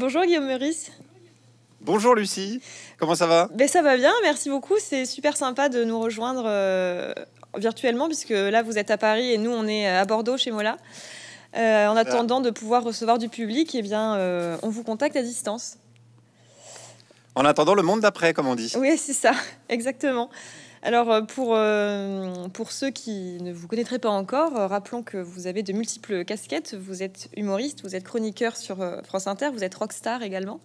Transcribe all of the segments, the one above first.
Bonjour Guillaume Meurice. Bonjour Lucie, comment ça va ben, Ça va bien, merci beaucoup. C'est super sympa de nous rejoindre euh, virtuellement puisque là vous êtes à Paris et nous on est à Bordeaux chez Mola. Euh, en attendant de pouvoir recevoir du public, eh bien, euh, on vous contacte à distance. En attendant le monde d'après, comme on dit. Oui, c'est ça, exactement. Alors, euh, pour, euh, pour ceux qui ne vous connaîtraient pas encore, euh, rappelons que vous avez de multiples casquettes. Vous êtes humoriste, vous êtes chroniqueur sur France Inter, vous êtes rockstar également,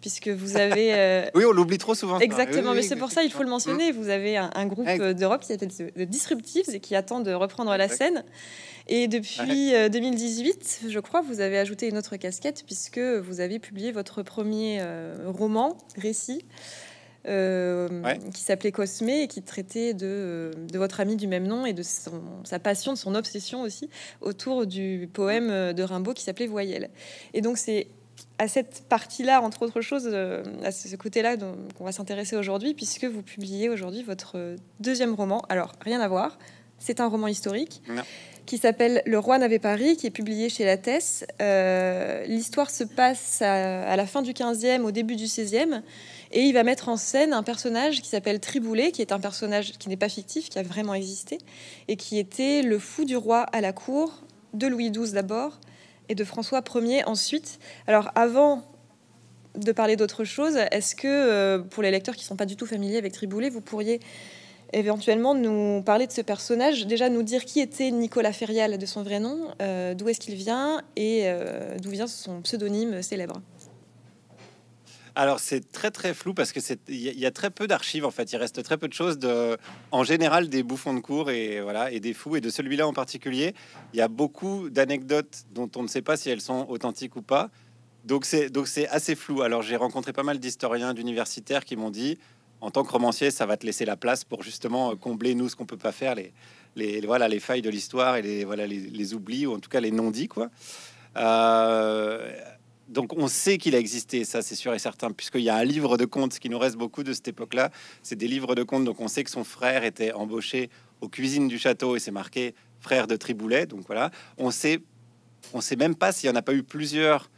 puisque vous avez... oui, on l'oublie trop souvent. Exactement, mais c'est pour ça, il faut le mentionner. Vous avez un, groupe d'Europe qui s'appelle The Disruptives et qui attend de reprendre la scène. Et depuis 2018, je crois, vous avez ajouté une autre casquette, puisque vous avez publié votre premier roman, récit, euh, qui s'appelait Cosmé et qui traitait de, euh, de, votre ami du même nom et de sa passion, de son obsession aussi autour du poème euh, de Rimbaud qui s'appelait Voyelle. Et donc c'est à cette partie-là, entre autres choses, à ce côté-là qu'on va s'intéresser aujourd'hui, puisque vous publiez aujourd'hui votre deuxième roman. Alors, rien à voir, c'est un roman historique. qui s'appelle Le roi n'avait pas ri, qui est publié chez La Thèse. L'histoire se passe à, à, la fin du 15e, au début du 16e, et il va mettre en scène un personnage qui s'appelle Triboulet, qui est un personnage qui n'est pas fictif, qui a vraiment existé, et qui était le fou du roi à la cour, de Louis XII d'abord, et de François Ier ensuite. Alors avant de parler d'autre chose, est-ce que euh, pour les lecteurs qui ne sont pas du tout familiers avec Triboulet, vous pourriez éventuellement nous parler de ce personnage, déjà nous dire qui était Nicolas Ferial de son vrai nom, euh, d'où est-ce qu'il vient et euh, d'où vient son pseudonyme célèbre. Alors c'est très très flou parce que c'est il y, a très peu d'archives en fait. Il reste très peu de choses de, en général des bouffons de cours et voilà et des fous et de celui-là en particulier. Il y a beaucoup d'anecdotes dont on ne sait pas si elles sont authentiques ou pas. Donc c'est donc c'est assez flou. Alors j'ai rencontré pas mal d'historiens, d'universitaires qui m'ont dit en tant que romancier ça va te laisser la place pour justement combler nous ce qu'on peut pas faire les les voilà les failles de l'histoire et les voilà les, les, oublis ou en tout cas les non-dits quoi. Euh, donc on sait qu'il a existé, ça c'est sûr et certain, puisqu'il y a un livre de contes, qui nous reste beaucoup de cette époque-là, c'est des livres de contes, donc on sait que son frère était embauché aux cuisines du château et c'est marqué frère de Triboulet, donc voilà, on sait, on sait même pas s'il y en a pas eu plusieurs.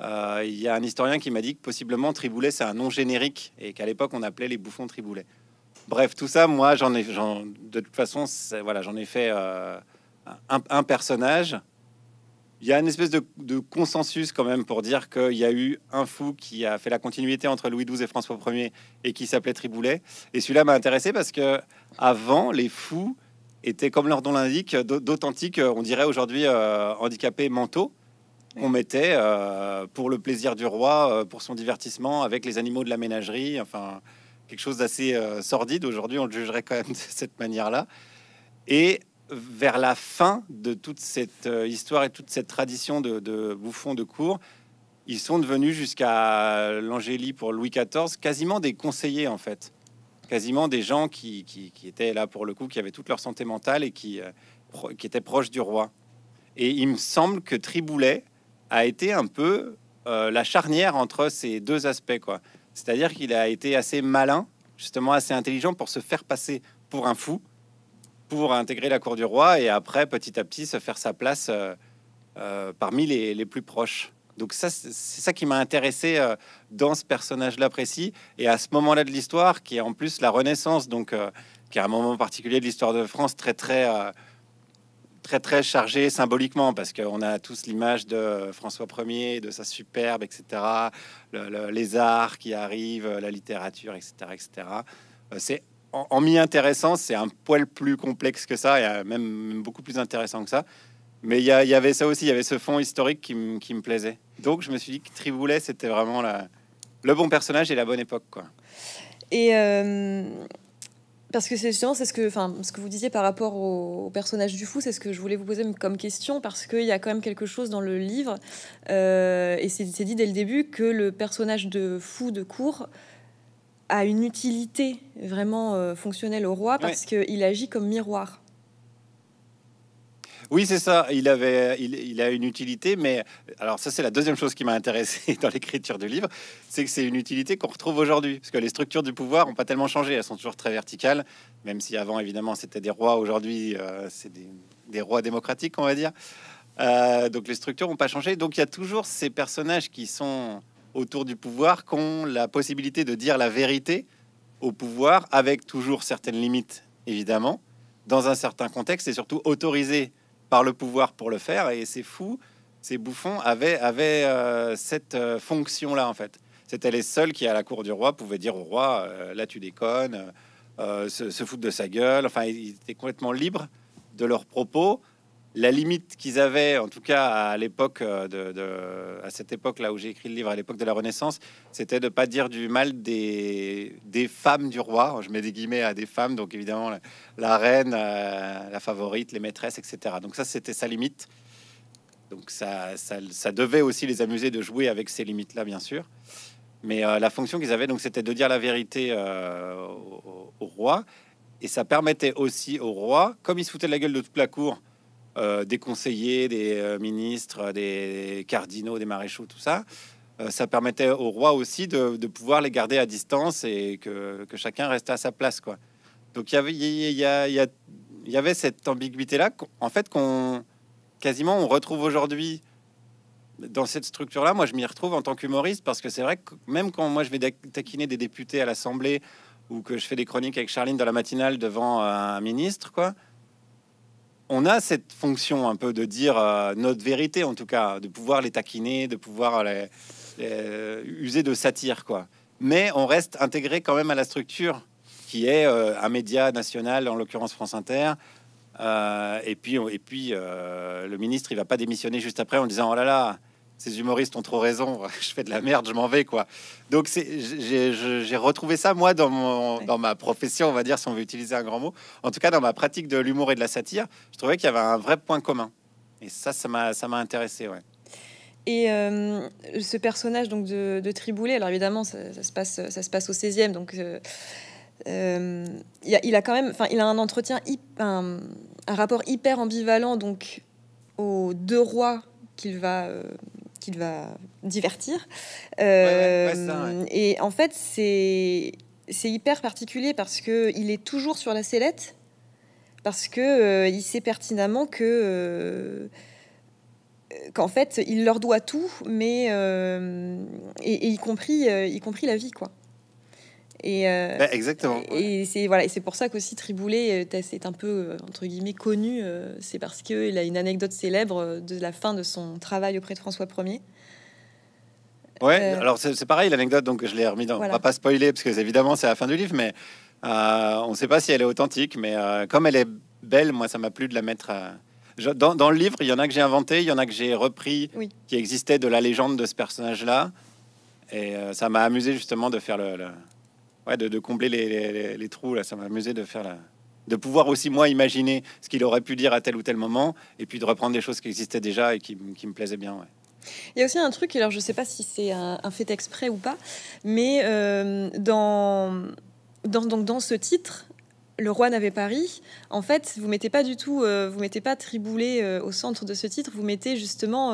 Euh, il y a un historien qui m'a dit que possiblement Triboulet c'est un nom générique et qu'à l'époque on appelait les bouffons Triboulet. Bref, tout ça, moi j'en ai, de toute façon, voilà, j'en ai fait euh, un personnage il y a une espèce de, consensus quand même pour dire qu'il y a eu un fou qui a fait la continuité entre Louis XII et François Ier et qui s'appelait Triboulet. Et celui-là m'a intéressé parce que avant, les fous étaient, comme leur don l'indique, d'authentiques, on dirait aujourd'hui, euh, handicapés mentaux On mettait euh, pour le plaisir du roi, euh, pour son divertissement avec les animaux de la ménagerie. Enfin, quelque chose d'assez sordide. Aujourd'hui, on le jugerait quand même de cette manière-là. Et vers la fin de toute cette euh, histoire et toute cette tradition de, bouffons de cour, ils sont devenus jusqu'à l'Angélie pour Louis XIV quasiment des conseillers en fait, quasiment des gens qui, étaient là pour le coup, qui avaient toute leur santé mentale et euh, qui, étaient proches du roi. Et il me semble que Triboulet a été un peu euh, la charnière entre ces deux aspects quoi. C'est-à-dire qu'il a été assez malin, justement assez intelligent pour se faire passer pour un fou pour intégrer la cour du roi et après, petit à petit, se faire sa place euh, euh, parmi les, les, plus proches. Donc ça, c'est ça qui m'a intéressé euh, dans ce personnage-là précis et à ce moment-là de l'histoire, qui est en plus la Renaissance, donc qui est un moment particulier de l'histoire de France, très très très très chargé symboliquement parce qu'on a tous l'image de François Ier, de sa superbe, etc. les arts qui arrivent, la littérature, etc., etc. C'est en, mi intéressant, c'est un poil plus complexe que ça, et euh, même, beaucoup plus intéressant que ça. Mais il y, avait ça aussi, il y avait ce fond historique qui, me plaisait. Donc je me suis dit que Triboulet, c'était vraiment le bon personnage et la bonne époque. Quoi. Et euh, parce que c'est justement c'est ce que, ce que vous disiez par rapport au, personnage du fou, c'est ce que je voulais vous poser comme question parce qu'il y a quand même quelque chose dans le livre euh, et c'est dit dès le début que le personnage de fou de cour a une utilité vraiment euh, fonctionnelle au roi parce qu'il agit comme miroir. Oui, c'est ça. Il avait, il, a une utilité, mais alors ça, c'est la deuxième chose qui m'a intéressé dans l'écriture du livre, c'est que c'est une utilité qu'on retrouve aujourd'hui, parce que les structures du pouvoir n'ont pas tellement changé. Elles sont toujours très verticales, même si avant, évidemment, c'était des rois. Aujourd'hui, euh, c'est des, rois démocratiques, on va dire. Euh, donc les structures n'ont pas changé. Donc il y a toujours ces personnages qui sont autour du pouvoir qui ont la possibilité de dire la vérité au pouvoir, avec toujours certaines limites, évidemment, dans un certain contexte, et surtout autorisé par le pouvoir pour le faire. Et c'est fou, ces bouffons avaient, euh, cette euh, fonction-là, en fait. C'était les seuls qui, à la cour du roi, pouvaient dire au roi, euh, là tu déconnes, se, se de sa gueule. Enfin, ils étaient complètement libres de leurs propos la limite qu'ils avaient, en tout cas à l'époque euh, de, à cette époque là où j'ai écrit le livre, à l'époque de la Renaissance, c'était de ne pas dire du mal des, femmes du roi. Je mets des guillemets à des femmes, donc évidemment la, reine, euh, la favorite, les maîtresses, etc. Donc ça, c'était sa limite. Donc ça, ça, devait aussi les amuser de jouer avec ces limites là, bien sûr. Mais euh, la fonction qu'ils avaient, donc, c'était de dire la vérité au, au, roi. Et ça permettait aussi au roi, comme il se foutait de la gueule de toute la cour, euh, des conseillers, des euh, ministres, euh, des cardinaux, des maréchaux, tout ça. ça permettait au roi aussi de, pouvoir les garder à distance et que, chacun reste à sa place, quoi. Donc il y avait, cette ambiguïté là, en fait, quasiment on retrouve aujourd'hui dans cette structure-là, moi, je m'y retrouve en tant qu'humoriste parce que c'est vrai que même quand moi je vais taquiner des députés à l'Assemblée ou que je fais des chroniques avec Charline dans la matinale devant un ministre, quoi, on a cette fonction un peu de dire euh, notre vérité, en tout cas, de pouvoir les taquiner, de pouvoir les, euh, user de satire, quoi. Mais on reste intégré quand même à la structure qui est euh, un média national, en l'occurrence France Inter. et puis, et puis le ministre, il va pas démissionner juste après en disant oh là là, ces humoristes ont trop raison, je fais de la merde, je m'en vais quoi. Donc j'ai retrouvé ça moi dans, mon, dans ma profession, on va dire si on veut utiliser un grand mot, en tout cas dans ma pratique de l'humour et de la satire, je trouvais qu'il y avait un vrai point commun. Et ça, ça m'a intéressé, ouais. Et euh, ce personnage donc de, de Triboulet, alors évidemment ça, se passe ça se passe au 16e, donc euh, euh, il, a, quand même, enfin il a un entretien, un, un rapport hyper ambivalent donc aux deux rois qu'il va qu'il va divertir. Euh, et en fait, c'est c'est hyper particulier parce que il est toujours sur la sellette, parce que euh, il sait pertinemment que euh, qu'en fait, il leur doit tout, mais et, y compris y compris la vie, quoi. Et euh, bah, exactement. Et c'est voilà, c'est pour ça qu'aussi Triboulet euh, est un peu euh, entre guillemets connu. C'est parce qu'il a une anecdote célèbre de la fin de son travail auprès de François Ier. Ouais, alors c'est pareil l'anecdote, donc je l'ai remis dans. On va pas spoiler parce que évidemment c'est la fin du livre, mais on ne sait pas si elle est authentique, mais comme elle est belle, moi ça m'a plu de la mettre. dans, le livre, il y en a que j'ai inventé, il y en a que j'ai repris, qui existait de la légende de ce personnage-là. Et ça m'a amusé justement de faire le, de, combler les, trous. Là, ça m'a amusé de faire la, de pouvoir aussi moi imaginer ce qu'il aurait pu dire à tel ou tel moment, et puis de reprendre des choses qui existaient déjà et qui, me plaisaient bien. Ouais. Il y a aussi un truc, alors je sais pas si c'est un, fait exprès ou pas, mais euh, dans, dans, donc dans ce titre, le roi n'avait pas ri. En fait, vous mettez pas du tout, euh, vous mettez pas Triboulet euh, au centre de ce titre, vous mettez justement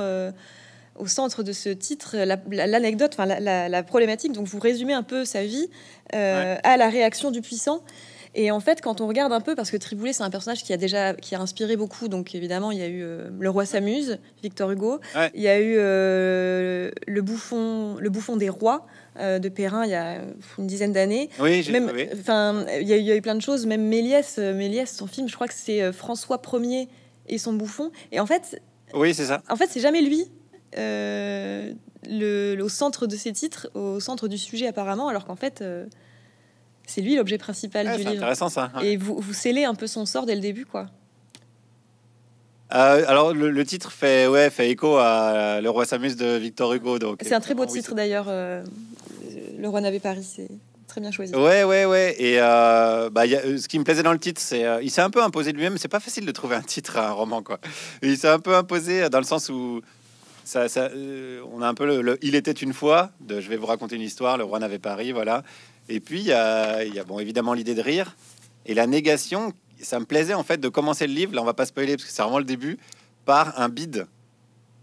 au centre de ce titre l'anecdote, la, enfin, la, problématique. Donc vous résumez un peu sa vie euh, à la réaction du puissant. Et en fait, quand on regarde un peu, parce que Triboulet, c'est un personnage qui a déjà qui a inspiré beaucoup. Donc évidemment, il y a eu euh, Le Roi s'amuse, Victor Hugo. Il y a eu euh, le bouffon, le bouffon des rois de Perrin. Il y a une dizaine d'années. Oui, Enfin, il, y, a eu plein de choses. Même Méliès, Méliès, son film, je crois que c'est François 1er et son bouffon. Et en fait, oui, c'est ça. En fait, c'est jamais lui. Euh, le, au centre de ses titres, au centre du sujet apparemment, alors qu'en fait, euh, c'est lui l'objet principal du livre. Intéressant ça. Et vous, scellez un peu son sort dès le début, quoi. Euh, alors le, titre fait ouais fait écho à Le roi s'amuse de Victor Hugo donc. C'est un très beau titre d'ailleurs. le roi n'avait Paris c'est très bien choisi. Ouais ouais ouais et bah, ce qui me plaisait dans le titre c'est il s'est un peu imposé lui-même c'est pas facile de trouver un titre à un roman quoi. Il s'est un peu imposé dans le sens où ça, ça euh, on a un peu le, Il était une fois, de je vais vous raconter une histoire, le roi n'avait pas ri, voilà. Et puis, il y a, bon, évidemment l'idée de rire et la négation. Ça me plaisait en fait de commencer le livre, là on va pas spoiler parce que c'est vraiment le début, par un bide.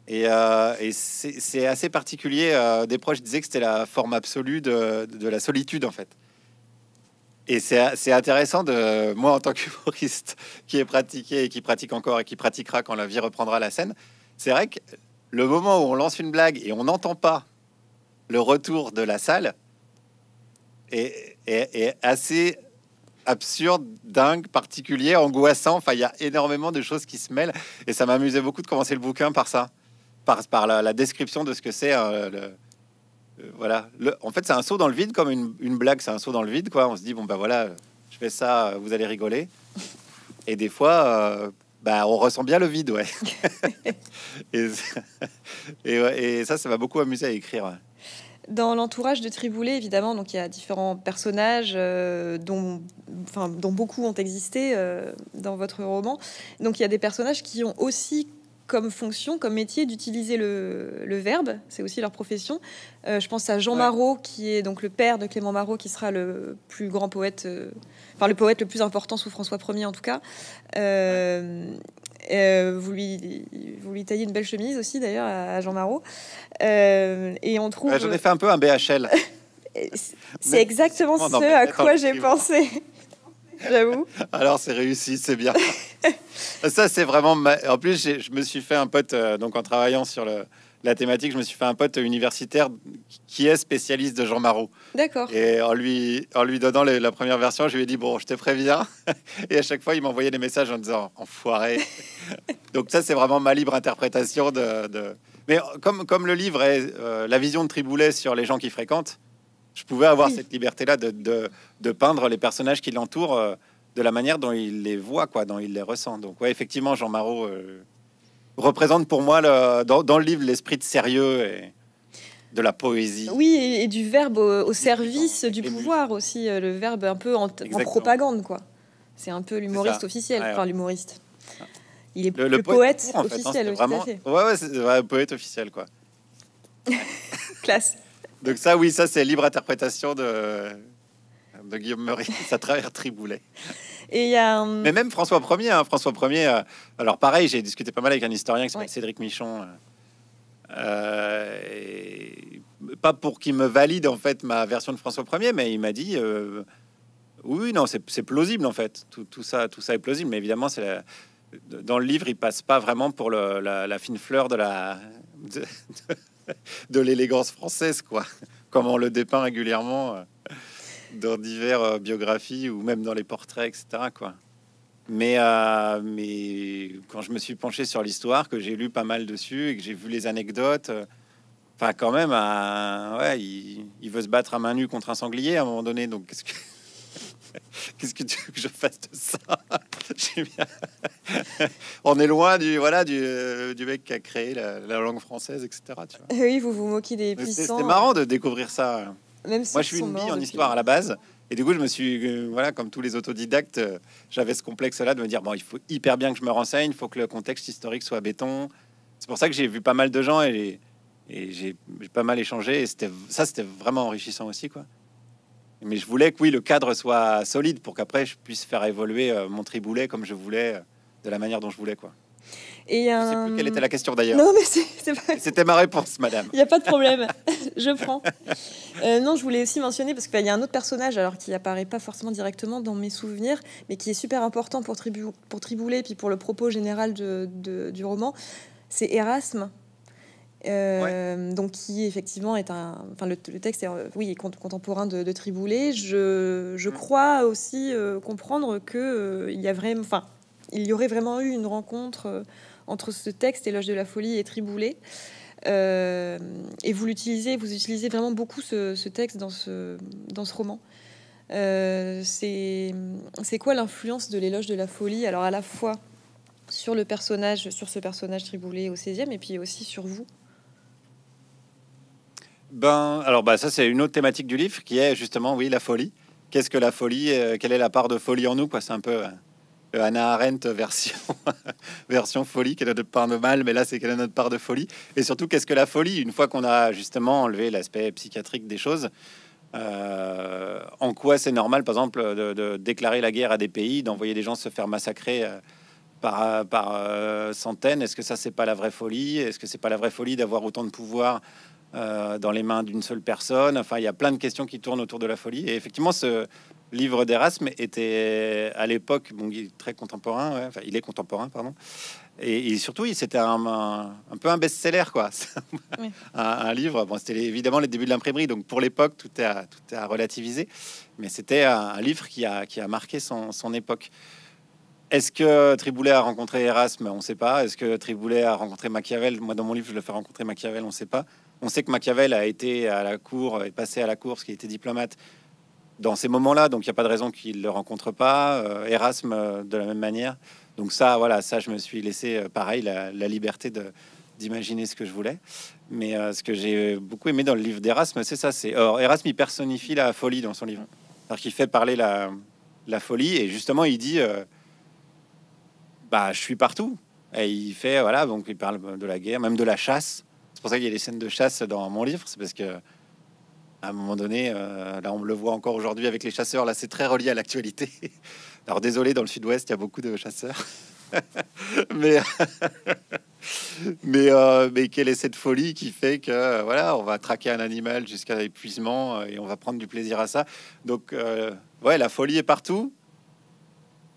Et, euh, c'est assez particulier. Euh, des proches disaient que c'était la forme absolue de, la solitude, en fait. Et c'est intéressant de moi, en tant qu'humoriste qui est pratiqué et qui pratique encore et qui pratiquera quand la vie reprendra la scène, c'est vrai que le moment où on lance une blague et on n'entend pas le retour de la salle est, est, assez absurde, dingue, particulier, angoissant. Enfin, il y a énormément de choses qui se mêlent. Et ça m'amusait beaucoup de commencer le bouquin par ça, par, par la, description de ce que c'est. Hein, euh, voilà. Le, en fait, c'est un saut dans le vide, comme une, blague, c'est un saut dans le vide. quoi. On se dit, bon, ben voilà, je fais ça, vous allez rigoler. Et des fois, euh, bah, on ressent bien le vide, ouais. et, ça, ça m'a beaucoup amusé à écrire. Dans l'entourage de Triboulet, évidemment, donc il y a différents personnages euh, dont, enfin, dont beaucoup ont existé euh, dans votre roman. Donc il y a des personnages qui ont aussi comme fonction, comme métier d'utiliser le, verbe. C'est aussi leur profession. Euh, je pense à Jean Marot, qui est donc le père de Clément Marot, qui sera le plus grand poète, euh, enfin le poète le plus important sous François Ier en tout cas. Euh, vous, lui, vous lui taillez une belle chemise aussi d'ailleurs à Jean Marot. et on trouve. J'en ai fait un peu un BHL. C'est exactement ce à quoi j'ai pensé. J'avoue. Alors c'est réussi, c'est bien. ça c'est vraiment. En plus, je me suis fait un pote euh, donc en travaillant sur la thématique, je me suis fait un pote universitaire qui est spécialiste de Jean Marot. D'accord. Et en lui, en lui donnant la première version, je lui ai dit Bon, je te préviens. Et à chaque fois, il m'envoyait des messages en disant Enfoiré. Donc, ça, c'est vraiment ma libre interprétation de. Mais comme, comme le livre est euh, la vision de Triboulet sur les gens qui fréquentent, je pouvais avoir cette liberté-là de, de, peindre les personnages qui l'entourent euh, de la manière dont il les voit, quoi, dont il les ressent. Donc, ouais, effectivement, Jean Marot euh, représente pour moi dans, le livre l'esprit de sérieux et de la poésie. Oui, et, du verbe au, service du pouvoir aussi, euh, le verbe un peu en, propagande, quoi. C'est un peu l'humoriste officiel, par l'humoriste. Il est le, poète, officiel, en fait, hein, vraiment... ouais, ouais, poète officiel, quoi. Classe. Donc ça, oui, ça c'est libre interprétation de, Guillaume Meurice à travers Triboulet. Et euh, Mais même François 1er, hein, François 1 euh, alors pareil, j'ai discuté pas mal avec un historien qui s'appelle Cédric Michon. Euh, pas pour qu'il me valide en fait ma version de François 1er, mais il m'a dit oui, non, c'est plausible en fait. Tout, tout, ça, tout ça est plausible, mais évidemment, c'est dans le livre, il passe pas vraiment pour la, fine fleur de la de l'élégance française, quoi. Comme on le dépeint régulièrement euh, dans divers euh, biographies ou même dans les portraits, etc. Quoi. Mais, euh, mais quand je me suis penché sur l'histoire, que j'ai lu pas mal dessus et que j'ai vu les anecdotes, enfin, quand même, ouais, il, veut se battre à main nue contre un sanglier à un moment donné. Donc, Qu'est-ce que tu veux que je fasse de ça On est loin du voilà du, euh, mec qui a créé la, langue française, etc. Oui, vous vous moquez des puissants. C'était marrant de euh, découvrir ça. Même Moi, je suis une bille en histoire à la base. Et du coup, je me suis, euh, voilà, comme tous les autodidactes, j'avais ce complexe-là de me dire, bon, il faut hyper bien que je me renseigne, il faut que le contexte historique soit béton. C'est pour ça que j'ai vu pas mal de gens et, et j'ai pas mal échangé. Et ça, c'était vraiment enrichissant aussi, quoi. Mais je voulais que oui, le cadre soit solide pour qu'après je puisse faire évoluer euh, mon triboulet comme je voulais, euh, de la manière dont je voulais quoi. Et sais plus euh, quelle était la question d'ailleurs. Non, mais C'était ma réponse, madame. Il n'y a pas de problème. je prends. non, je voulais aussi mentionner, parce qu'il y a un autre personnage, alors qui apparaît pas forcément directement dans mes souvenirs, mais qui est super important pour, Tribu... pour Triboulet, puis pour le propos général de, du roman. C'est Erasme, euh, donc qui effectivement est un, enfin le, texte est, euh, oui, est contemporain de, de Triboulet. Je, je, mm. crois aussi euh, comprendre que il y a vraiment, enfin il y aurait vraiment eu une rencontre entre ce texte Éloge de la folie et Triboulet. et vous l'utilisez, vous utilisez vraiment beaucoup ce, texte dans ce dans ce roman. c'est c'est quoi l'influence de l'éloge de la folie Alors à la fois sur le personnage, sur ce personnage Triboulé au 16e, et puis aussi sur vous. Ben, alors bah, ça c'est une autre thématique du livre qui est justement, oui, la folie. Qu'est-ce que la folie euh, Quelle est la part de folie en nous quoi C'est un peu euh, Anna Arendt version, version folie, quelle est notre part de mal, mais là c'est quelle est notre part de folie. Et surtout, qu'est-ce que la folie Une fois qu'on a justement enlevé l'aspect psychiatrique des choses, euh, en quoi c'est normal, par exemple, de, de, déclarer la guerre à des pays, d'envoyer des gens se faire massacrer par, par centaines Est-ce que ça c'est pas la vraie folie Est-ce que c'est pas la vraie folie d'avoir autant de pouvoir euh, dans les mains d'une seule personne. Enfin, il y a plein de questions qui tournent autour de la folie. Et effectivement, ce livre d'Erasme était à l'époque, bon, il très contemporain. Enfin, il est contemporain, pardon. Et, et surtout, c'était un, un, peu un best-seller, quoi. un, livre. Bon, c'était évidemment les débuts de l'imprimerie, donc pour l'époque, tout est à, tout à relativiser. Mais c'était un, livre qui a, qui a marqué son, son époque. Est-ce que Triboulet a rencontré Erasme On ne sait pas. Est-ce que Triboulet a rencontré Machiavel Moi, dans mon livre, je le fais rencontrer Machiavel, on ne sait pas. On sait que Machiavel a été à la cour, est passé à la cour, qui qu'il était diplomate dans ces moments-là, donc il n'y a pas de raison qu'il le rencontre pas. Euh, Erasme euh, de la même manière. Donc ça, voilà, ça, je me suis laissé euh, pareil la, liberté de d'imaginer ce que je voulais. Mais ce que j'ai beaucoup aimé dans le livre d'Erasme, c'est ça. C'est Erasme, il personnifie la folie dans son livre. Alors qu'il fait parler la, la folie et justement il dit, bah je suis partout. Et il fait voilà, donc il parle de la guerre, même de la chasse. C'est pour ça qu'il y a les scènes de chasse dans mon livre, c'est parce que à un moment donné, euh, là on le voit encore aujourd'hui avec les chasseurs, là c'est très relié à l'actualité. Alors désolé, dans le sud-ouest, il y a beaucoup de chasseurs. mais mais, euh, mais quelle est cette folie qui fait que voilà, on va traquer un animal jusqu'à l'épuisement euh, et on va prendre du plaisir à ça. Donc euh, ouais, la folie est partout,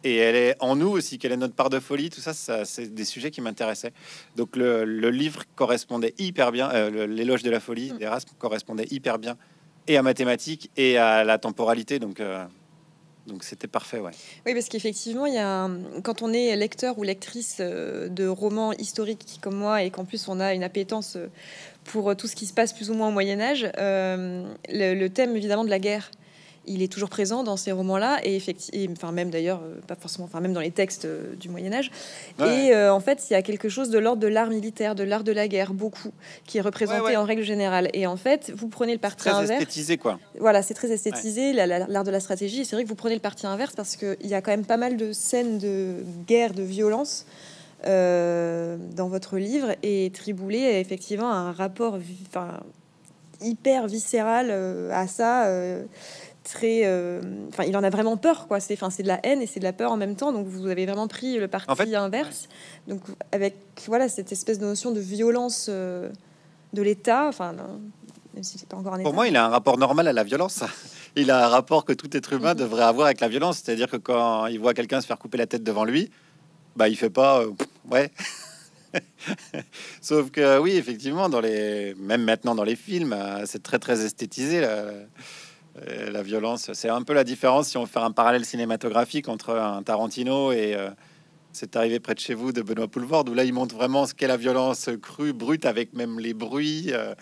et elle est en nous aussi, quelle est notre part de folie, tout ça, c'est des sujets qui m'intéressaient. Donc le, livre correspondait hyper bien, euh, l'éloge de la folie mm. d'Erasme correspondait hyper bien et à mathématiques et à la temporalité, donc... Euh, donc c'était parfait, ouais. Oui, parce qu'effectivement, il y a quand on est lecteur ou lectrice euh, de romans historiques comme moi et qu'en plus on a une appétence pour tout ce qui se passe plus ou moins au Moyen Âge, le, thème évidemment de la guerre il est toujours présent dans ces romans-là, et effectivement, enfin même d'ailleurs, euh, pas forcément, enfin même dans les textes euh, du Moyen Âge. Et euh, en fait, il y a quelque chose de l'ordre de l'art militaire, de l'art de la guerre, beaucoup, qui est représenté en règle générale. Et en fait, vous prenez le parti très Esthétisé, quoi. Voilà, c'est très esthétisé, l'art de la stratégie. c'est vrai que vous prenez le parti inverse parce qu'il y a quand même pas mal de scènes de guerre, de violence. dans votre livre et Triboulet a effectivement un rapport enfin, hyper viscéral à ça très. Euh, enfin, il en a vraiment peur, quoi. C'est, c'est de la haine et c'est de la peur en même temps. Donc, vous avez vraiment pris le parti inverse. Donc, avec voilà cette espèce de notion de violence euh, de l'État, enfin, même si c'est pas encore Pour moi, il a un rapport normal à la violence. Il a un rapport que tout être humain mm-hmm. devrait avoir avec la violence. C'est-à-dire que quand il voit quelqu'un se faire couper la tête devant lui, bah, il fait pas. Euh, ouais. Sauf que oui, effectivement, dans les même maintenant dans les films, c'est très très esthétisé. Euh, la violence, c'est un peu la différence si on fait un parallèle cinématographique entre un Tarantino et euh, C'est arrivé près de chez vous de Benoît Poulvord, où là il montre vraiment ce qu'est la violence crue, brute, avec même les bruits. Euh,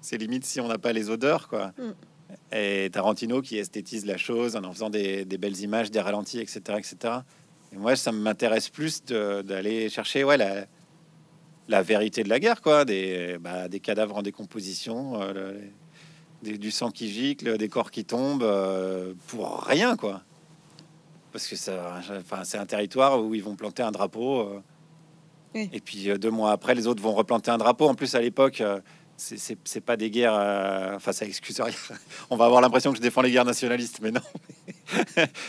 c'est limite si on n'a pas les odeurs, quoi. Mm. Et Tarantino qui esthétise la chose en en faisant des, belles images, des ralentis, etc. etc. Et moi, ça m'intéresse plus d'aller chercher ouais, la, vérité de la guerre, quoi. Des, bah, des cadavres en décomposition, du sang qui gicle, des corps qui tombent, euh, pour rien, quoi. Parce que ça, enfin, c'est un territoire où ils vont planter un drapeau. Euh, et puis euh, deux mois après, les autres vont replanter un drapeau. En plus, à l'époque, c'est pas des guerres. enfin, ça excuse rien. On va avoir l'impression que je défends les guerres nationalistes, mais non.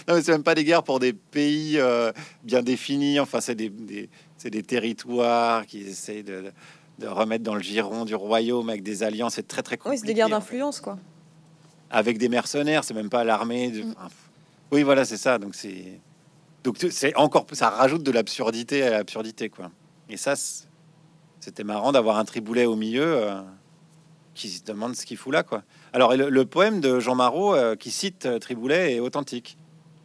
non, mais c'est même pas des guerres pour des pays bien définis. Enfin, c'est des, des, territoires qui essaient de, de remettre dans le giron du royaume avec des alliances, c'est très très compliqué. Oui, c'est des guerres d'influence, quoi. Avec des mercenaires, c'est même pas l'armée. De... Mm. Oui, voilà, c'est ça. Donc c'est donc c'est encore ça rajoute de l'absurdité à l'absurdité, quoi. Et ça, c'était marrant d'avoir un triboulet au milieu euh, qui se demande ce qu'il fout là, quoi. Alors le, poème de Jean Marot euh, qui cite euh, Triboulet est authentique.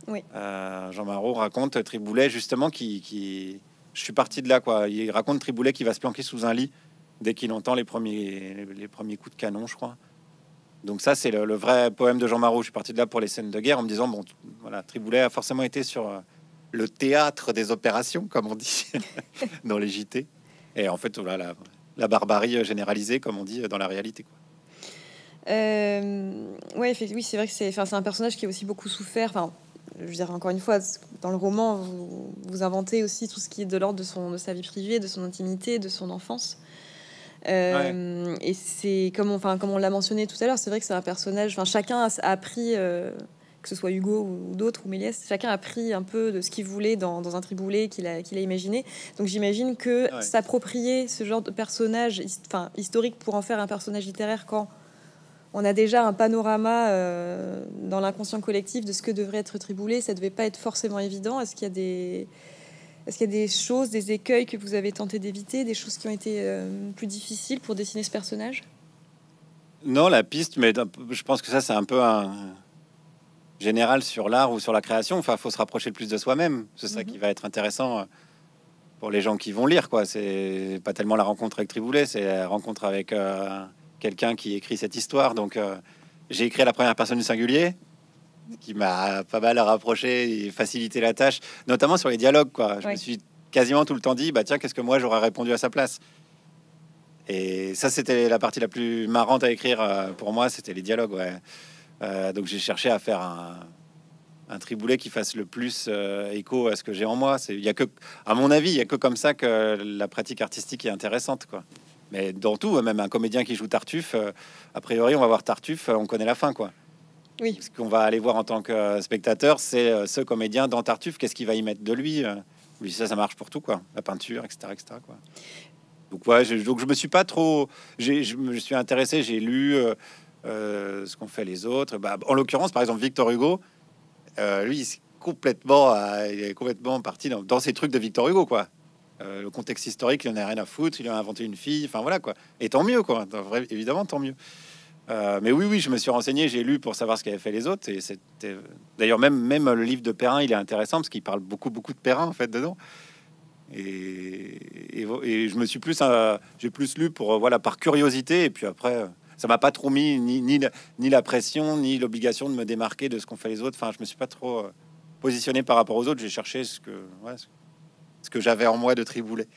Oui. Jean Marot raconte Triboulet justement qui, qui je suis parti de là, quoi. Il raconte Triboulet qui va se planquer sous un lit dès qu'il entend les premiers, les premiers coups de canon, je crois. Donc ça, c'est le, vrai poème de Jean Marot. Je suis parti de là pour les scènes de guerre en me disant, bon, voilà, Triboulet a forcément été sur euh, le théâtre des opérations, comme on dit dans les JT. Et en fait, voilà, la, barbarie euh, généralisée, comme on dit euh, dans la réalité. Quoi. Euh, oui, c'est vrai que c'est, c'est un personnage qui a aussi beaucoup souffert. Enfin, je veux dire, encore une fois, dans le roman, vous, inventez aussi tout ce qui est de l'ordre de, son, de sa vie privée, de son intimité, de son enfance. Euh, et c'est comme on, enfin, comme on l'a mentionné tout à l'heure, c'est vrai que c'est un personnage. Enfin, chacun a, a pris, euh, que ce soit Hugo ou, d'autres ou Méliès, chacun a pris un peu de ce qu'il voulait dans, dans un triboulet qu'il a, qu'il a imaginé. Donc j'imagine que s'approprier ce genre de personnage, enfin historique, pour en faire un personnage littéraire quand on a déjà un panorama euh, dans l'inconscient collectif de ce que devrait être Triboulé. Ça devait pas être forcément évident. Est-ce qu'il y a des... ce qu'il y des choses, des écueils que vous avez tenté d'éviter, des choses qui ont été euh, plus difficiles pour dessiner ce personnage Non, la piste, mais je pense que ça, c'est un peu un général sur l'art ou sur la création. Enfin, il faut se rapprocher le plus de soi-même. C'est ça mhm. qui va être intéressant euh, pour les gens qui vont lire. quoi. C'est pas tellement la rencontre avec Triboulet, c'est la rencontre avec quelqu'un qui écrit cette histoire. Donc, euh, j'ai écrit la première personne du singulier, qui m'a pas mal rapproché et facilité la tâche, notamment sur les dialogues. Quoi. Je me suis quasiment tout le temps dit, bah tiens, qu'est-ce que moi j'aurais répondu à sa place Et ça, c'était la partie la plus marrante à écrire euh, pour moi, c'était les dialogues. Euh, donc, j'ai cherché à faire un, triboulet qui fasse le plus écho à ce que j'ai en moi. C'est, il y a que, à mon avis, il y a que comme ça que la pratique artistique est intéressante, quoi. Mais dans tout, hein, même un comédien qui joue Tartuffe, euh, a priori, on va voir Tartuffe, euh, on connaît la fin, quoi. Oui. Ce qu'on va aller voir en tant que euh, spectateur, c'est ce comédien dans Tartuffe, qu'est-ce qu'il va y mettre de lui Oui, ça, ça marche pour tout, quoi. La peinture, etc., etc., quoi. Donc, je, donc je me suis pas trop. Je, me suis intéressé, j'ai lu ce qu'ont fait les autres. Bah, en l'occurrence, par exemple, Victor Hugo, lui, complètement, il est complètement parti dans, dans, ces trucs de Victor Hugo, quoi. Euh, le contexte historique, il en a rien à foutre. Il a inventé une fille. Enfin voilà quoi. Et tant mieux quoi. évidemment, tant mieux. Euh, mais oui, oui, je me suis renseigné, j'ai lu pour savoir ce qu'avaient fait les autres. Et c'était d'ailleurs même même le livre de Perrin, il est intéressant parce qu'il parle beaucoup beaucoup de Perrin en fait dedans. Et, et, je me suis plus euh, j'ai plus lu pour voilà par curiosité. Et puis après, ça m'a pas trop mis ni, la pression ni l'obligation de me démarquer de ce qu'ont fait les autres. Enfin, je me suis pas trop positionné par rapport aux autres. J'ai cherché ce que, ce que ce que j'avais en moi de triboulet.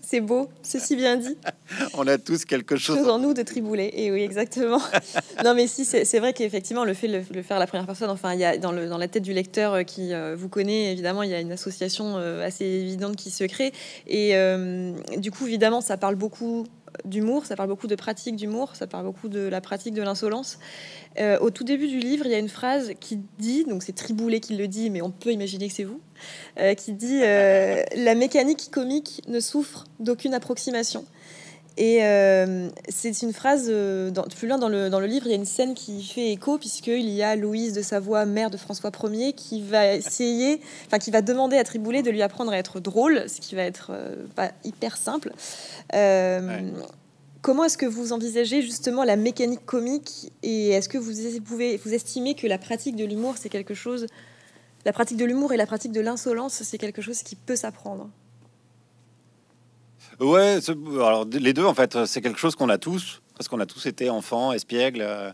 C'est beau, ceci bien dit. On a tous quelque chose, en nous de tribouler. Et oui, exactement. non, mais si, c'est vrai qu'effectivement, le fait de le, faire à la première personne, enfin, il y a dans, la tête du lecteur euh, qui euh, vous connaît, évidemment, il y a une association euh, assez évidente qui se crée. Et du coup, évidemment, ça parle beaucoup d'humour, ça parle beaucoup de pratique d'humour, ça parle beaucoup de la pratique de l'insolence. Euh, au tout début du livre, il y a une phrase qui dit, donc c'est Triboulet qui le dit, mais on peut imaginer que c'est vous, euh, qui dit euh, La mécanique comique ne souffre d'aucune approximation ». Et euh, c'est une phrase, euh, plus loin dans le, dans le livre, il y a une scène qui fait écho, puisqu'il y a Louise de Savoie, mère de François Ier, qui va essayer, enfin qui va demander à Triboulet de lui apprendre à être drôle, ce qui va être euh, pas hyper simple. Comment est-ce que vous envisagez justement la mécanique comique et est-ce que vous pouvez vous estimez que la pratique de l'humour c'est quelque chose, la pratique de l'humour et la pratique de l'insolence c'est quelque chose qui peut s'apprendre Ouais, alors les deux, en fait, c'est quelque chose qu'on a tous, parce qu'on a tous été enfants, espiègles, taquin, euh,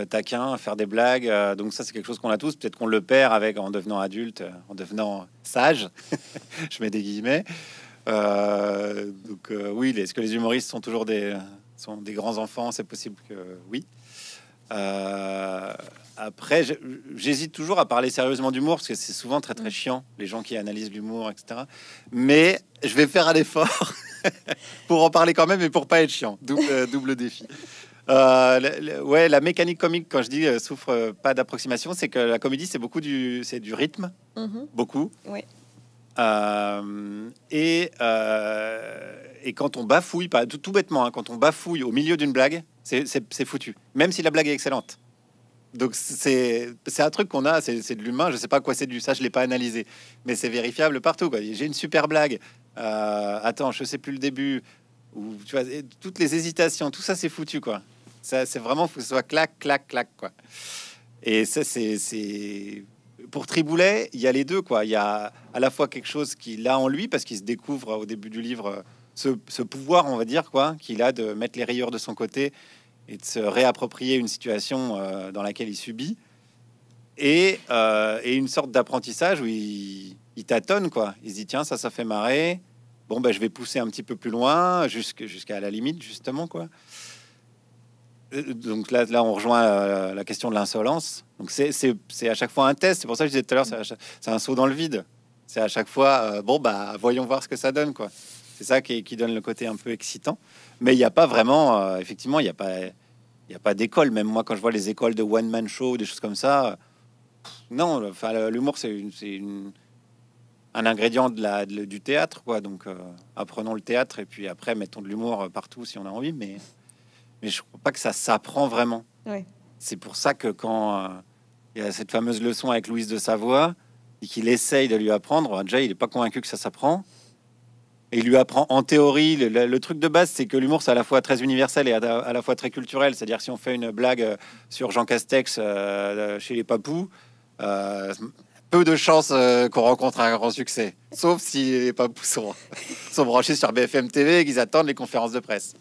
euh, taquins, faire des blagues. Euh, donc ça, c'est quelque chose qu'on a tous. Peut-être qu'on le perd avec en devenant adulte, en devenant sage. Je mets des guillemets. donc oui, est-ce que les humoristes sont toujours des, sont des grands enfants C'est possible que oui. Euh, après, j'hésite toujours à parler sérieusement d'humour parce que c'est souvent très très mm. chiant les gens qui analysent l'humour, etc. Mais je vais faire un effort pour en parler quand même et pour pas être chiant. Euh, double, défi. Euh, ouais, la mécanique comique, quand je dis souffre pas d'approximation, c'est que la comédie c'est beaucoup du, c'est du rythme, mm-hmm. beaucoup. Oui. et, et quand on bafouille, pas tout, bêtement, hein, quand on bafouille au milieu d'une blague, c'est foutu. Même si la blague est excellente. Donc c'est un truc qu'on a, c'est de l'humain, je sais pas quoi c'est du, ça je l'ai pas analysé, mais c'est vérifiable partout. J'ai une super blague, euh, attends, je sais plus le début, ou tu vois, toutes les hésitations, tout ça c'est foutu quoi. Ça c'est vraiment, faut que ce soit clac, clac, clac quoi. Et ça c'est pour Triboulet, il y a les deux quoi. Il y a à la fois quelque chose qu'il a en lui parce qu'il se découvre au début du livre ce, pouvoir, on va dire, quoi, qu'il a de mettre les rayures de son côté et de se réapproprier une situation euh, dans laquelle il subit, et, euh, une sorte d'apprentissage où il, tâtonne, quoi. Il se dit, tiens, ça, ça fait marrer. Bon, ben, je vais pousser un petit peu plus loin, jusqu'à la limite, justement, quoi. Euh, donc là, on rejoint la question de l'insolence. Donc c'est à chaque fois un test. C'est pour ça que je disais tout à l'heure, c'est un saut dans le vide. C'est à chaque fois, bon, bah, voyons voir ce que ça donne, quoi. C'est ça qui, donne le côté un peu excitant. Mais il n'y a pas vraiment, euh, effectivement, il n'y a pas, il a pas d'école. Même moi, quand je vois les écoles de one man show, des choses comme ça, non. Enfin, l'humour, c'est une, un ingrédient de la, du théâtre, quoi. Donc, euh, apprenons le théâtre et puis après, mettons de l'humour partout si on a envie. Mais, mais je crois pas que ça s'apprend vraiment. Oui. C'est pour ça que quand euh, il y a cette fameuse leçon avec Louise de Savoie et qu'il essaye de lui apprendre, déjà, il n'est pas convaincu que ça s'apprend et il lui apprend en théorie. Le, truc de base, c'est que l'humour, c'est à la fois très universel et à, la fois très culturel. C'est-à-dire, si on fait une blague euh, sur Jean Castex euh, euh, chez les Papous, peu de chances qu'on rencontre un grand succès. Sauf si les Papous sont branchés sur BFM TV et qu'ils attendent les conférences de presse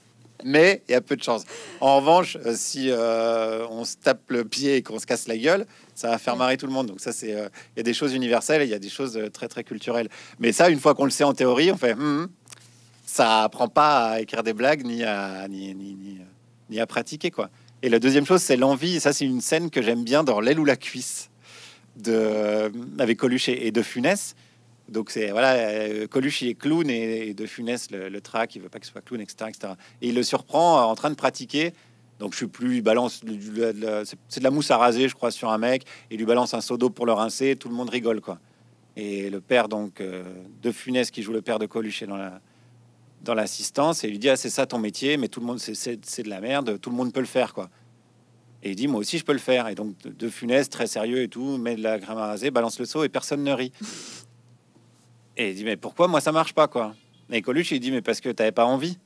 mais il y a peu de chance. En revanche, euh, si euh, on se tape le pied et qu'on se casse la gueule, ça va faire mm. marrer tout le monde. Donc ça, c'est euh, il y a des choses universelles, il y a des choses très très culturelles. Mais ça, une fois qu'on le sait en théorie, on fait, hmm, ça apprend pas à écrire des blagues ni à ni, ni, ni, ni à pratiquer quoi. Et la deuxième chose, c'est l'envie. Ça, c'est une scène que j'aime bien dans l'aile ou la cuisse de avec Coluche et de Funès donc c'est voilà, euh, Coluche il est clown et, De Funès le, trac traque, il veut pas qu'il soit clown, etc., Et il le surprend en train de pratiquer. Donc je suis plus, balance, c'est de la mousse à raser, je crois, sur un mec, et il lui balance un seau d'eau pour le rincer, tout le monde rigole quoi. Et le père donc euh, De Funès qui joue le père de Coluche dans la dans l'assistance et il lui dit ah c'est ça ton métier, mais tout le monde c'est de la merde, tout le monde peut le faire quoi. Et il dit, moi aussi, je peux le faire. Et donc, de, Funès, très sérieux et tout, met de la à raser, balance le seau et personne ne rit. Et il dit mais pourquoi moi ça marche pas quoi Mais Coluche il dit mais parce que tu t'avais pas envie.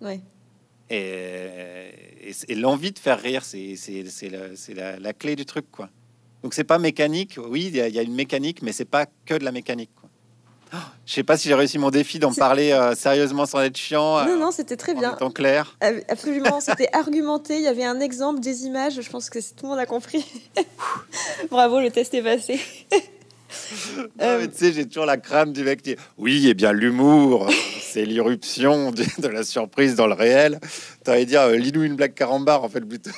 Ouais. Et, l'envie de faire rire c'est la, la, clé du truc quoi. Donc c'est pas mécanique. Oui il y, a une mécanique mais c'est pas que de la mécanique. Quoi. Oh, je sais pas si j'ai réussi mon défi d'en parler euh, sérieusement sans être chiant. Euh, non, non, c'était très bien. En clair. Absolument, c'était argumenté. Il y avait un exemple, des images. Je pense que tout le monde a compris. Bravo, le test est passé. Euh, tu sais, j'ai toujours la crame du mec qui Oui, et eh bien, l'humour, c'est l'irruption de, la surprise dans le réel. tu T'aurais dire ah, euh, lis une blague carambar, en fait, plutôt.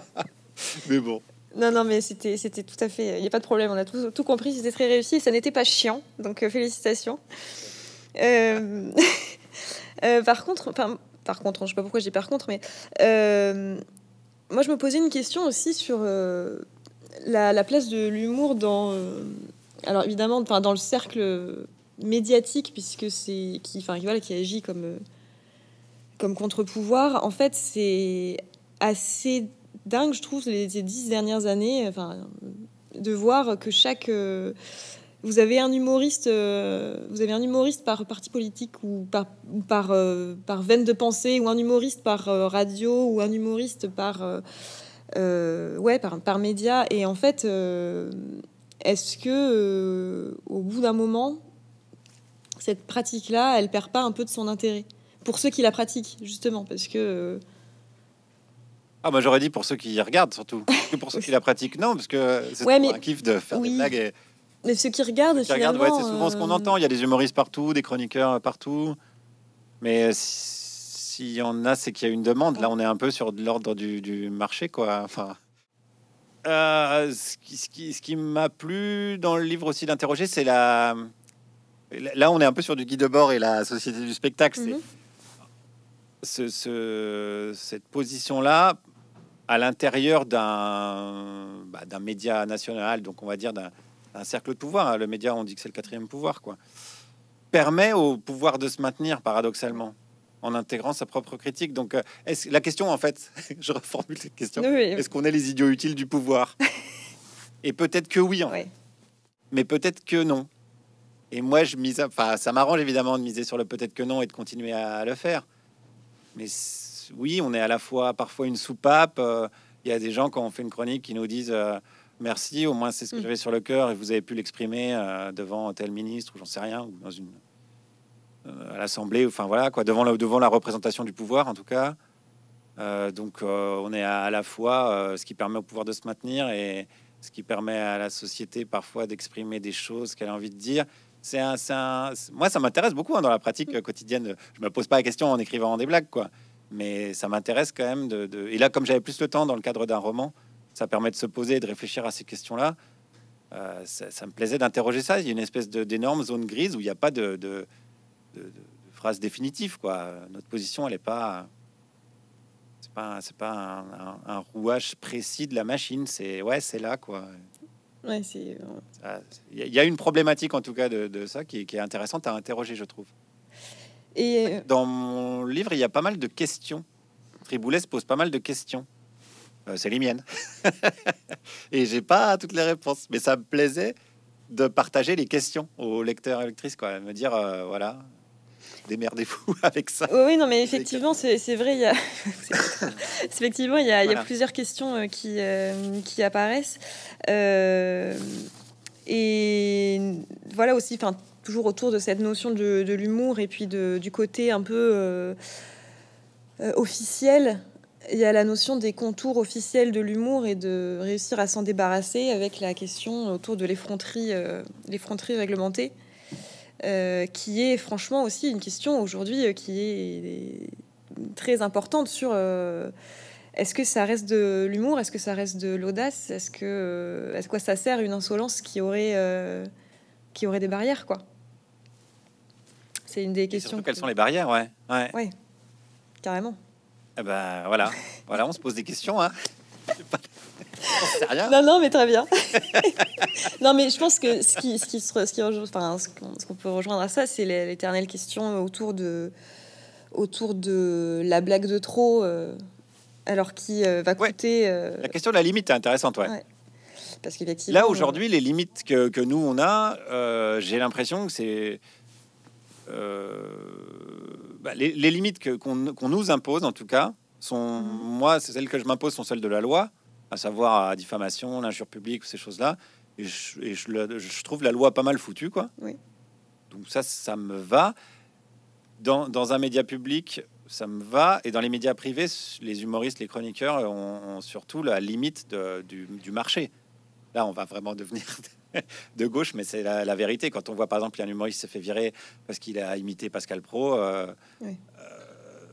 mais bon. Non, non, mais c'était, c'était tout à fait. Il n'y a pas de problème, on a tout, tout compris, c'était très réussi, ça n'était pas chiant, donc euh, félicitations. Euh, par contre, par, par contre, je ne sais pas pourquoi j'ai par contre, mais moi je me posais une question aussi sur la place de l'humour dans, alors évidemment, enfin dans le cercle médiatique, puisque c'est qui, enfin voilà, qui agit comme euh, comme contre-pouvoir, en fait, c'est assez dingue, je trouve, les, dix dernières années, enfin, de voir que chaque euh, vous avez un humoriste, euh, vous avez un humoriste par parti politique ou par par, par veine de pensée, ou un humoriste par radio, ou un humoriste par ouais par par média, et en fait est-ce que, euh, au bout d'un moment, cette pratique-là, elle perd pas un peu de son intérêt pour ceux qui la pratiquent, justement, parce que euh, ah moi, bah, j'aurais dit pour ceux qui y regardent surtout, que pour ceux qui la pratiquent non, parce que c'est un kiff de faire des blagues. Et... Mais ceux qui regardent, c'est souvent ce qu'on entend. Il y a euh, des humoristes partout, des chroniqueurs partout, mais s'il y en a, c'est qu'il y a une demande. Là, on est un peu sur l'ordre du, du, marché, quoi. Enfin, euh, ce qui, ce m'a plu dans le livre aussi d'interroger, c'est la. Là, on est un peu sur du guide de bord et la société du spectacle. Mhm. ce, cette position-là à l'intérieur bah, d'un média national, donc on va dire d'un cercle de pouvoir. Hein. Le média, on dit que c'est le quatrième pouvoir, quoi. Permet au pouvoir de se maintenir, paradoxalement en intégrant sa propre critique. Donc, euh, est la question, en fait, je reformule cette question est-ce qu'on est les idiots utiles du pouvoir Et peut-être que oui, en hein. mais peut-être que non. Et moi, je mise, enfin, ça m'arrange évidemment de miser sur le peut-être que non et de continuer à, le faire. Mais oui, on est à la fois parfois une soupape. Euh, il y a des gens quand on fait une chronique qui nous disent euh, merci, au moins c'est ce que mm. j'avais sur le cœur et vous avez pu l'exprimer devant tel ministre ou j'en sais rien ou dans une euh, à l'Assemblée, enfin voilà, quoi, devant la, devant la représentation du pouvoir en tout cas. Euh, donc euh, on est à, la fois ce qui permet au pouvoir de se maintenir et ce qui permet à la société parfois d'exprimer des choses qu'elle a envie de dire. C'est un, un moi ça m'intéresse beaucoup hein, dans la pratique quotidienne. Je me pose pas la question en écrivant des blagues quoi, mais ça m'intéresse quand même de, Et là comme j'avais plus le temps dans le cadre d'un roman, ça permet de se poser et de réfléchir à ces questions-là. Ça, me plaisait d'interroger ça. Il y a une espèce d'énorme zone grise où il n'y a pas de de, phrase définitive. Quoi. Notre position, elle n'est pas. C'est pas, c'est pas un, rouage précis de la machine. C'est ouais, c'est là quoi. Euh, il c'est y, y a une problématique en tout cas de, ça qui, est intéressante à interroger, je trouve. Et euh, dans mon livre, il y a pas mal de questions. Triboulet se pose pas mal de questions. Euh, c'est les miennes. et j'ai pas toutes les réponses, mais ça me plaisait de partager les questions aux lecteurs et lectrices, quoi. Me dire, voilà, démerdez-vous avec ça. Oui, non, mais effectivement, c'est vrai, il y a, effectivement, il y, a, plusieurs questions euh, qui, euh, qui apparaissent. Euh, et voilà aussi, enfin, toujours autour de cette notion de, l'humour et puis du côté un peu officiel il y a la notion des contours officiels de l'humour et de réussir à s'en débarrasser avec la question autour de l'effronterie, l'effronterie réglementée. Euh, qui est franchement aussi une question aujourd'hui euh, qui est très importante sur euh, est-ce que ça reste de l'humour, est-ce que ça reste de l'audace, est-ce que à quoi ça sert une insolence qui aurait qui aurait des barrières quoi. C'est une des questions. Surtout, quelles sont les barrières, ouais. Ouais. carrément. Eh ben voilà, voilà, on se pose des questions, hein. Non, non, mais très bien. non, mais je pense que ce qui, ce qui, ce enfin, ce qu'on peut rejoindre à ça, c'est l'éternelle question autour de, autour de la blague de trop, euh, alors qui euh, va coûter. Euh, la question de la limite est intéressante, ouais. Parce qu'effectivement. Là, aujourd'hui, les limites que, que, nous on a, j'ai l'impression que c'est. Bah, les, les, limites qu'on nous impose, en tout cas, sont. Mm-hmm. Moi, c'est celles que je m'impose sont celles de la loi à savoir à diffamation, l'injure publique, ces choses-là. Et, je, trouve la loi pas mal foutue, quoi. Oui. Donc ça, ça me va. Dans, un média public, ça me va. Et dans les médias privés, les humoristes, les chroniqueurs ont, surtout la limite du, marché. Là, on va vraiment devenir de gauche, mais c'est la, vérité. Quand on voit par exemple un humoriste se fait virer parce qu'il a imité Pascal Pro, euh, oui. Euh,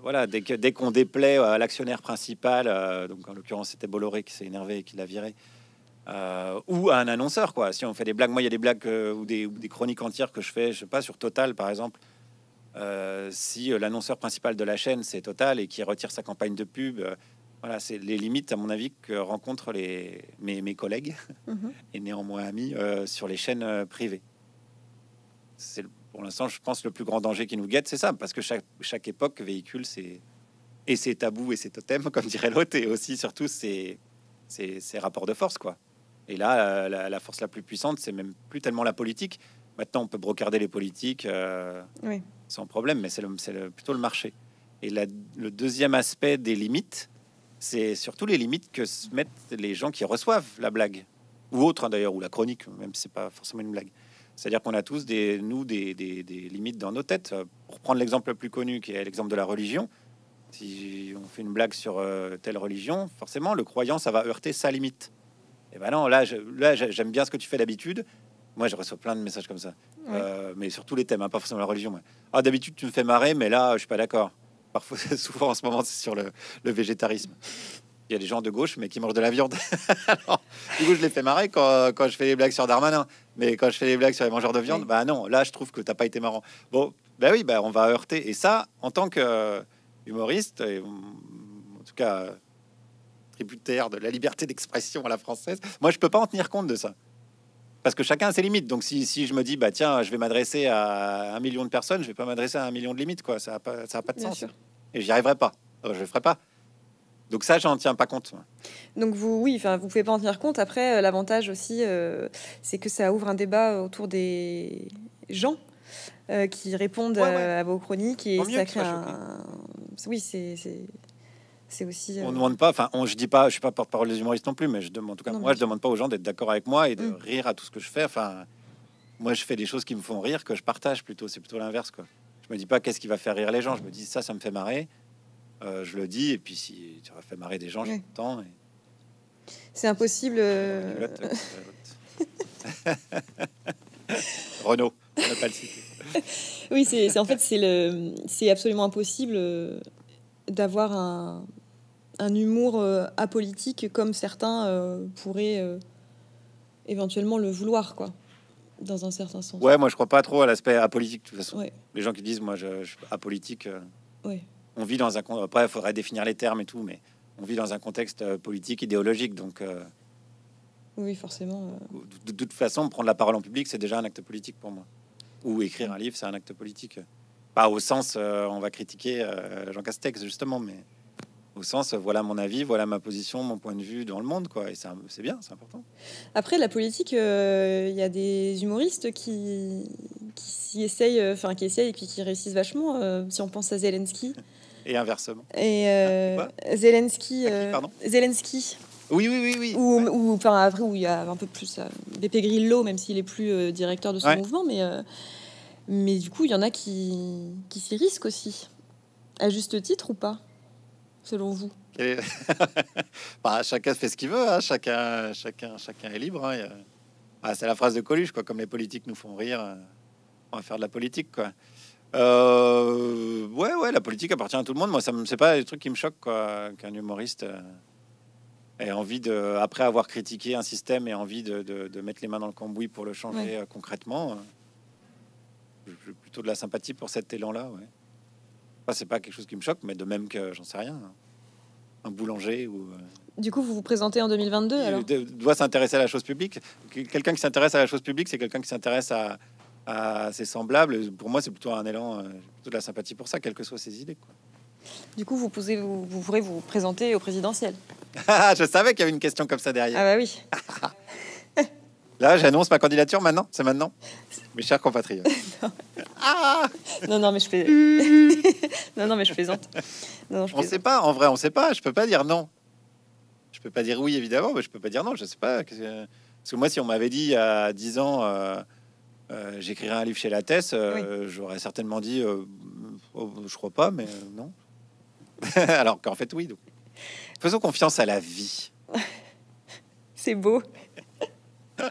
voilà, dès qu'on déplaît à l'actionnaire principal, euh, donc en l'occurrence c'était Bolloré qui s'est énervé et qui l'a viré, euh, ou à un annonceur, quoi. Si on fait des blagues, moi il y a des blagues euh, ou, des, chroniques entières que je fais, je sais pas, sur Total par exemple. si l'annonceur principal de la chaîne c'est Total et qui retire sa campagne de pub, voilà, c'est les limites à mon avis que rencontrent les, mes, collègues mmh et néanmoins amis sur les chaînes privées. C'est pour l'instant, je pense le plus grand danger qui nous guette, c'est ça, parce que chaque, chaque époque véhicule ses, et ses tabous et ses totems, comme dirait l'autre, et aussi surtout ses, ses, rapports de force, quoi. Et là, la, force la plus puissante, c'est même plus tellement la politique. Maintenant, on peut brocarder les politiques euh, sans problème, mais c'est plutôt le marché. Et la, le deuxième aspect des limites, c'est surtout les limites que se mettent les gens qui reçoivent la blague, ou autre hein, d'ailleurs, ou la chronique, même si c'est pas forcément une blague. C'est-à-dire qu'on a tous, des, nous, des, limites dans nos têtes. Pour prendre l'exemple le plus connu, qui est l'exemple de la religion, si on fait une blague sur euh, telle religion, forcément, le croyant, ça va heurter sa limite. Et ben non, là, j'aime bien ce que tu fais d'habitude. Moi, je reçois plein de messages comme ça, euh, mais sur tous les thèmes, hein, pas forcément la religion. Ah, d'habitude, tu me fais marrer, mais là, je suis pas d'accord. Parfois, souvent en ce moment, c'est sur le végétarisme il y a des gens de gauche, mais qui mangent de la viande. du coup, je les fais marrer quand, je fais les blagues sur Darmanin. Mais quand je fais les blagues sur les mangeurs de viande, bah non, là, je trouve que t'as pas été marrant. Bon, bah oui, bah on va heurter. Et ça, en tant que euh, humoriste, et, mm, en tout cas, euh, tributaire de la liberté d'expression à la française, moi, je peux pas en tenir compte de ça. Parce que chacun a ses limites. Donc, si, je me dis, bah tiens, je vais m'adresser à un million de personnes, je vais pas m'adresser à un million de limites, quoi. Ça n'a pas, a pas de sens. Et j'y arriverai pas. Euh, je le ferai pas. Donc ça, j'en tiens pas compte. Donc vous, oui, enfin, vous pouvez pas en tenir compte. Après, euh, l'avantage aussi, euh, c'est que ça ouvre un débat autour des gens euh, qui répondent à vos chroniques et ça crée Oui, c'est aussi. On demande pas, enfin, je dis pas, je suis pas porte-parole des humoristes non plus, mais je demande, en tout cas, moi, je demande pas aux gens d'être d'accord avec moi et de mm. rire à tout ce que je fais. Enfin, moi, je fais des choses qui me font rire que je partage plutôt. C'est plutôt l'inverse, quoi. Je me dis pas qu'est-ce qui va faire rire les gens. Je me dis ça, ça me fait marrer. Euh, je le dis. Et puis, si tu aurais fait marrer des gens, ouais. j'entends. Et... C'est impossible. Euh, euh, Renaud, Renault, pas le oui, c'est en fait, c'est le, c'est absolument impossible d'avoir un, un, humour apolitique comme certains pourraient éventuellement le vouloir, quoi dans un certain sens. Ouais, moi je crois pas trop à l'aspect apolitique de toute façon. Les gens qui disent moi je, apolitique. Ouais on vit dans un après, il faudrait définir les termes et tout, mais on vit dans un contexte euh, politique, idéologique, donc. Euh, oui, forcément. Euh. De, toute façon, prendre la parole en public, c'est déjà un acte politique pour moi. Ou écrire un livre, c'est un acte politique. Pas au sens, on va critiquer Jean Castex justement, mais au sens, voilà mon avis, voilà ma position, mon point de vue dans le monde, quoi. Et c'est bien, c'est important. Après, la politique, il y a des humoristes qui, qui s'y essayent, enfin qui essayent et puis qui réussissent vachement. si on pense à Zelensky. Et inversement. Et euh, ah, Zelensky. Euh, pardon Zelensky. Oui, oui, oui, oui. Ou, enfin après où il y a un peu plus BP euh, Grillo, même s'il est plus directeur de son mouvement, mais mais du coup il y en a qui qui s'y risquent aussi, à juste titre ou pas, selon vous. Bah, chacun fait ce qu'il veut, hein. chacun, chacun, chacun est libre. Hein. Bah, c'est la phrase de Coluche, quoi. Comme les politiques nous font rire, on va faire de la politique, quoi. Euh, ouais, ouais, la politique appartient à tout le monde. Moi, ça me, c'est pas des trucs qui me choquent quoi, qu'un humoriste euh, ait envie de, après avoir critiqué un système, et envie de, mettre les mains dans le cambouis pour le changer euh, concrètement. Euh, J'ai plutôt de la sympathie pour cet élan-là, ouais. c'est pas quelque chose qui me choque, mais de même que j'en sais rien. Hein. Un boulanger ou. Du coup, vous vous présentez en 2022 alors Doit s'intéresser à la chose publique. Quelqu'un qui s'intéresse à la chose publique, c'est quelqu'un qui s'intéresse à, à euh, semblable. Pour moi, c'est plutôt un élan, euh, de la sympathie pour ça, quelles que soient ses idées. Du coup, vous, vous, pourrez vous présenter au présidentiel. Ah, je savais qu'il y avait une question comme ça derrière. Ah bah oui. Là, j'annonce ma candidature maintenant. C'est maintenant. Mes chers compatriotes. Ah non. non, mais je fais. non, non, mais je plaisante. Non, je on ne sait pas. En vrai, on ne sait pas. Je ne peux pas dire non. Je ne peux pas dire oui, évidemment, mais je ne peux pas dire non. Je ne sais pas. Parce que moi, si on m'avait dit à 10 ans. Euh, euh, J'écrirais un livre chez la thèse, euh, j'aurais certainement dit, euh, oh, je crois pas, mais non. Alors qu'en fait, oui. Faisons confiance à la vie. C'est beau.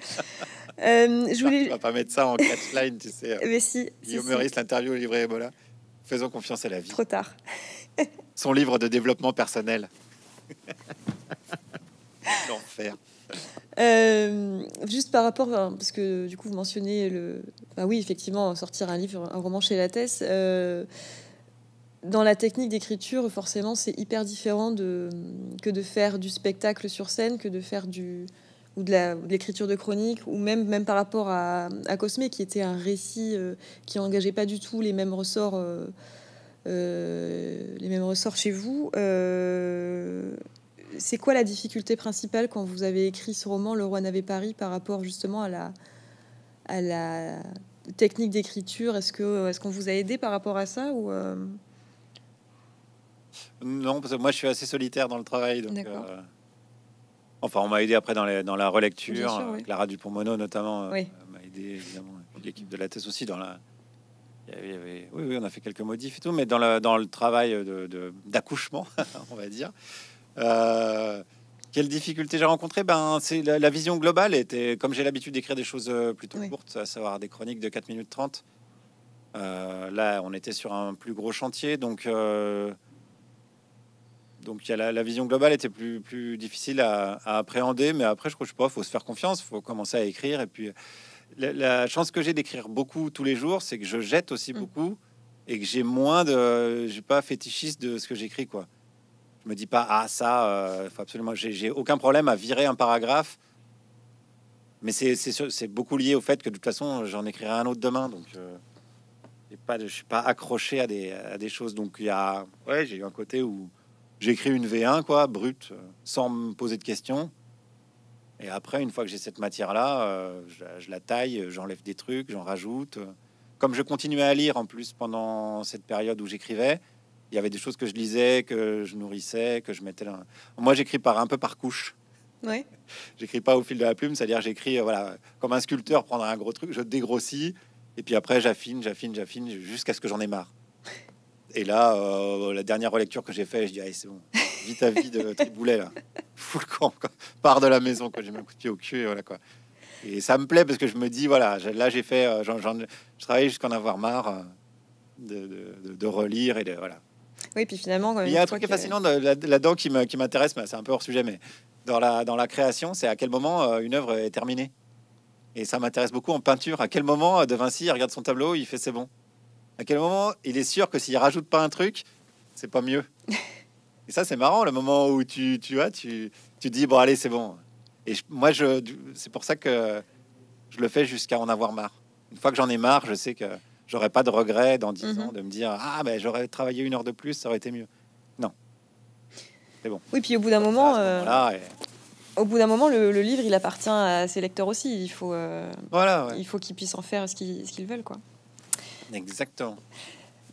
je voulais... pas mettre ça en catchline, tu sais. Mais si. Guillaume si, l'interview au livret Ebola. Faisons confiance à la vie. Trop tard. Son livre de développement personnel. L'enfer. Euh, juste par rapport, hein, parce que du coup vous mentionnez le, bah oui effectivement sortir un livre, un roman chez la Euh, dans la technique d'écriture, forcément, c'est hyper différent de, que de faire du spectacle sur scène, que de faire du ou de l'écriture de, chronique, ou même même par rapport à, Cosme, qui était un récit euh, qui engageait pas du tout les mêmes ressorts, euh, les mêmes ressorts chez vous c'est quoi la difficulté principale quand vous avez écrit ce roman, Le Roi pas Paris, par rapport justement à la, technique d'écriture Est-ce que est-ce qu'on vous a aidé par rapport à ça euh? Non, parce que moi je suis assez solitaire dans le travail. Donc, euh, Enfin, on m'a aidé après dans, la relecture. Clara Dupont-Mono notamment euh, oui. m'a aidé, évidemment. L'équipe de la thèse aussi dans la. oui, on a fait quelques modifs et tout, mais dans, dans le travail d'accouchement, de, on va dire, quelles euh, quelle difficulté j'ai rencontré ben, c'est la, vision globale était, comme j'ai l'habitude d'écrire des choses euh, plutôt courtes, à savoir des chroniques de 4 minutes 30. Euh, là, on était sur un plus gros chantier, donc, donc y a la, vision globale était plus, plus difficile à, appréhender. Mais après, je crois je faut se faire confiance, faut commencer à écrire. Et puis, la, chance que j'ai d'écrire beaucoup tous les jours, c'est que je jette aussi mmh. beaucoup et que j'ai moins de, j'ai pas fétichiste de ce que j'écris, quoi me dis pas ah ça, euh, faut absolument. J'ai aucun problème à virer un paragraphe. Mais c'est beaucoup lié au fait que de toute façon, j'en écrirai un autre demain. Donc, euh, pas je suis pas accroché à des, à des choses. Donc, il y a, ouais, j'ai eu un côté où j'écris une V1, quoi, brute, sans me poser de questions. Et après, une fois que j'ai cette matière-là, euh, je, la taille, j'enlève des trucs, j'en rajoute. Comme je continuais à lire en plus pendant cette période où j'écrivais, il y avait des choses que je lisais, que je nourrissais, que je mettais là. Moi, j'écris par un peu par couche. Oui. J'écris pas au fil de la plume, c'est-à-dire j'écris euh, voilà comme un sculpteur prendre un gros truc, je dégrossis et puis après j'affine, j'affine, j'affine jusqu'à ce que j'en ai marre. Et là, euh, la dernière relecture que j'ai fait, je dis ah, c'est bon, vite à vie de boulet là, fous le camp, part de la maison quand j'ai mis un coup de pied au cul et voilà quoi. Et ça me plaît parce que je me dis voilà là j'ai fait, euh, je travaille jusqu'à en avoir marre de, de, relire et de voilà. Oui, puis finalement, il y a un truc qui est fascinant là-dedans qui m'intéresse, mais c'est un peu hors sujet, mais dans la, création, c'est à quel moment euh, une œuvre est terminée. Et ça m'intéresse beaucoup en peinture. À quel moment euh, De Vinci il regarde son tableau, il fait c'est bon. À quel moment il est sûr que s'il rajoute pas un truc, c'est pas mieux. Et ça, c'est marrant, le moment où tu, tu tu, tu dis bon, allez, c'est bon. Et moi, je, c'est pour ça que je le fais jusqu'à en avoir marre. Une fois que j'en ai marre, je sais que j'aurais pas de regret dans dix mhm. ans de me dire ah ben j'aurais travaillé une heure de plus, ça aurait été mieux. Non. C'est bon. Oui, puis au bout d'un moment. Euh, au bout d'un moment, le, livre, il appartient à ses lecteurs aussi. Il faut, euh, voilà, il faut qu'ils puissent en faire ce qu'ils veulent, quoi. Exactement.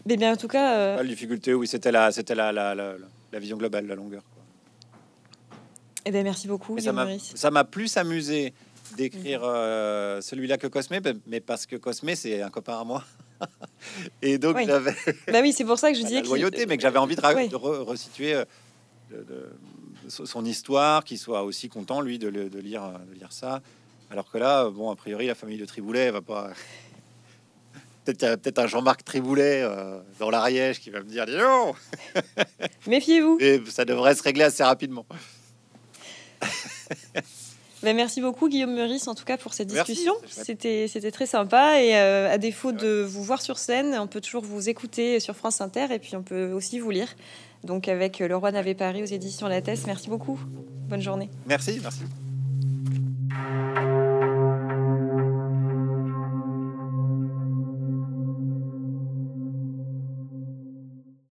Mais bien, en tout cas. Euh, ah, la difficulté, oui, c'était la, c'était la, la, la, la, vision globale, la longueur. et eh bien, merci beaucoup. ça m'a plus amusé d'écrire mhm. celui-là que Cosmé mais parce que Cosmé c'est un copain à moi. et donc, j'avais. Bah oui, c'est pour ça que je disais. La loyauté, mais que j'avais envie de, de resituer euh, son histoire, qu'il soit aussi content, lui, de, lire, euh, de lire ça. Alors que là, euh, bon, a priori, la famille de Triboulet va pas. Peut-être un Jean-Marc Triboulet dans l'Ariège qui va me dire non Méfiez-vous Et ça devrait se régler assez rapidement. Ben, merci beaucoup Guillaume Meurice en tout cas pour cette discussion. C'était très sympa et euh, à défaut de vous voir sur scène, on peut toujours vous écouter sur France Inter et puis on peut aussi vous lire. Donc avec Le Roi n'avait Paris aux éditions Lattès. Merci beaucoup. Bonne journée. Merci, merci.